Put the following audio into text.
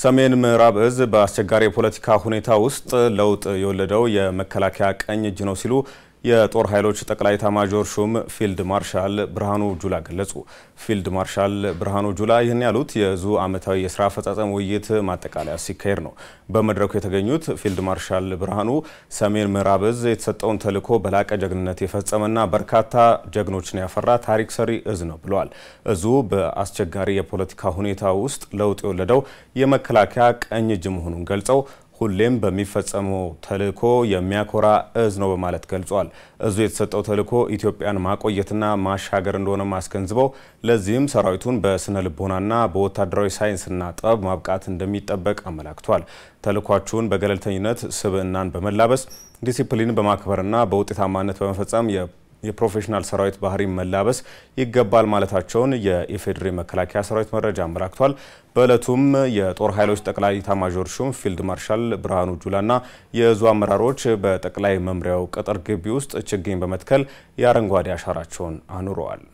ሰሜን ምዕራብ እዝ በአስቸጋሪ የፖለቲካ ሁኔታ ውስጥ ለውጥ የወለደው የመከላከያ ቀኝ እጅ ነው ሲሉ የጦር ኃይሎች ጠቅላይ ኤታማዦር ሹም ፊልድ ማርሻል ብርሃኑ ጁላ ገለጹ። ፊልድ ማርሻል ብርሃኑ ጁላ ይህን ያሉት የዙ ዓመታዊ የስራ አፈጻጸም ውይይት ማጠቃለያ ሲካሄድ ነው። በመድረኩ የተገኙት ፊልድ ማርሻል ብርሃኑ ሰሜን ምዕራብ እዝ የተሰጠውን ተልዕኮ በላቀ ጀግንነት የፈጸመና በርካታ ጀግኖችን ያፈራ ታሪክ ሰሪ እዝ ነው ብለዋል። እዙ በአስቸጋሪ የፖለቲካ ሁኔታ ውስጥ ለውጥ የወለደው የመከላከያ ቀኝ እጅ መሆኑን ገልጸው ሁሌም በሚፈጸመው ተልእኮ የሚያኮራ እዝ ነው በማለት ገልጿል። እዙ የተሰጠው ተልእኮ ኢትዮጵያን ማቆየትና ማሻገር እንደሆነ አስገንዝበው ለዚህም ሰራዊቱን በስነ ልቦናና በወታደራዊ ሳይንስና ጥበብ ማብቃት እንደሚጠበቅ አመላክቷል። ተልኳችሁን በገለልተኝነት ስብዕናን በመላበስ ዲሲፕሊን በማክበርና በውጤታማነት በመፈጸም የፕሮፌሽናል ሰራዊት ባህሪ መላበስ ይገባል ማለታቸውን የኢፌዴሪ መከላከያ ሰራዊት መረጃ አመላክቷል። በእለቱም የጦር ኃይሎች ጠቅላይ ኢታማዦር ሹም ፊልድ ማርሻል ብርሃኑ ጁላና የዙ አመራሮች በጠቅላይ መምሪያው ቅጥር ግቢ ውስጥ ችግኝ በመትከል የአረንጓዴ አሻራቸውን አኑረዋል።